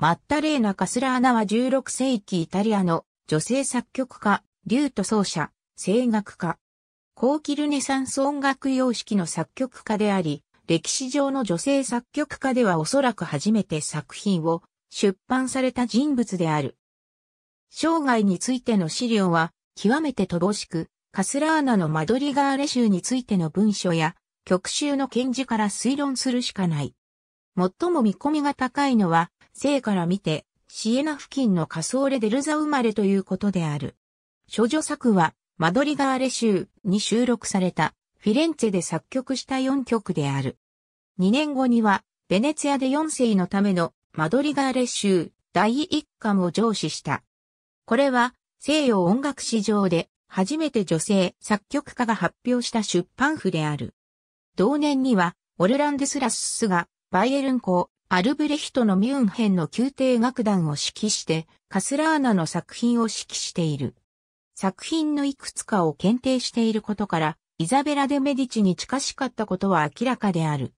マッタレーナ・カスラーナは16世紀イタリアの女性作曲家、リュート奏者、声楽家。後期ルネサンス音楽様式の作曲家であり、歴史上の女性作曲家ではおそらく初めて作品を出版された人物である。生涯についての資料は極めて乏しく、カスラーナのマドリガーレ集についての文書や曲集の検事から推論するしかない。最も見込みが高いのは生から見て、シエナ付近のカソーレ・デルザ生まれということである。諸女作は、マドリガーレ州に収録された、フィレンツェで作曲した4曲である。2年後には、ベネツィアで4世のためのマドリガーレ州第1巻を上司した。これは、西洋音楽史上で、初めて女性作曲家が発表した出版譜である。同年には、オルランデス・ラススが、バイエルン校アルブレヒトのミュンヘンの宮廷楽団を指揮して、カスラーナの作品を指揮している。作品のいくつかを検定していることから、イザベラ・デ・メディチに近しかったことは明らかである。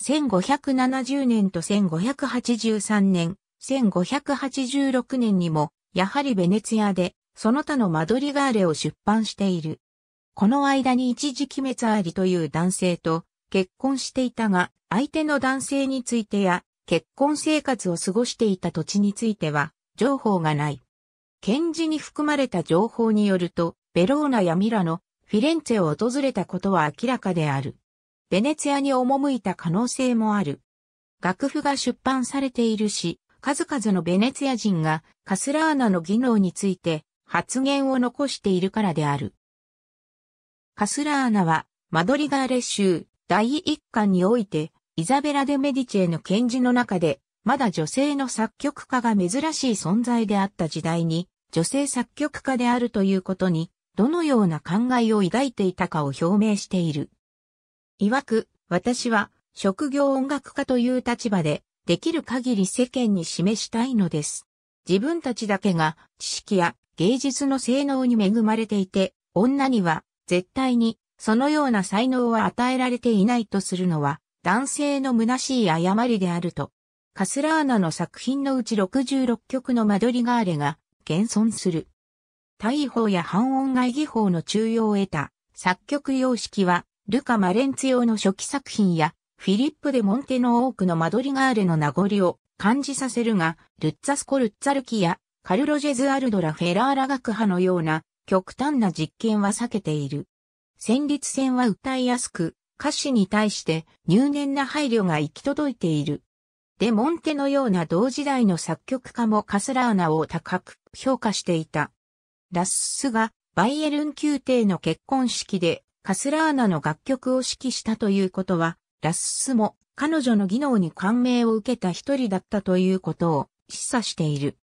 1570年と1583年、1586年にも、やはりベネツィアで、その他のマドリガーレを出版している。この間に一時期滅ありという男性と結婚していたが、相手の男性についてや、結婚生活を過ごしていた土地については、情報がない。検事に含まれた情報によると、ベローナやミラノ、フィレンツェを訪れたことは明らかである。ベネツィアに赴いた可能性もある。楽譜が出版されているし、数々のベネツィア人がカスラーナの技能について発言を残しているからである。カスラーナはマドリガーレ州第一巻においてイザベラ・デ・メディチェの献辞の中で、まだ女性の作曲家が珍しい存在であった時代に、女性作曲家であるということに、どのような考えを抱いていたかを表明している。いわく、私は、職業音楽家という立場で、できる限り世間に示したいのです。自分たちだけが、知識や芸術の性能に恵まれていて、女には、絶対に、そのような才能は与えられていないとするのは、男性の虚しい誤りであると、カスラーナの作品のうち66曲のマドリガーレが現存する。大砲や半音外技法の中用を得た作曲様式は、ルカ・マレンツ用の初期作品や、フィリップ・デ・モンテの多くのマドリガーレの名残を感じさせるが、ルッツァスコ・ルッツァルキや、カルロ・ジェズ・アルドラ・フェラーラ学派のような極端な実験は避けている。旋律線は歌いやすく、歌詞に対して入念な配慮が行き届いている。デモンテのような同時代の作曲家もカスラーナを高く評価していた。ラッスがバイエルン宮廷の結婚式でカスラーナの楽曲を指揮したということは、ラッスも彼女の技能に感銘を受けた一人だったということを示唆している。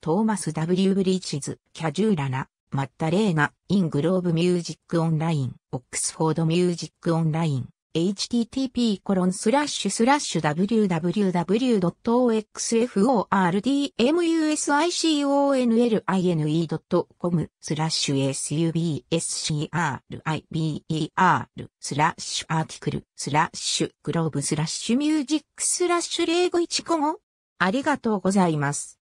トーマス・ W・ ブリーチズ、キャジューラナ。マッタレーナ、イングローブミュージックオンライン、オックスフォードミュージックオンライン、http コロンスラッシュスラッシュ www.oxfordmusiconline.com スラッシュ subscriber スラッシュアーティクルスラッシュグローブスラッシュミュージックスラッシュ0 5一個後ありがとうございます。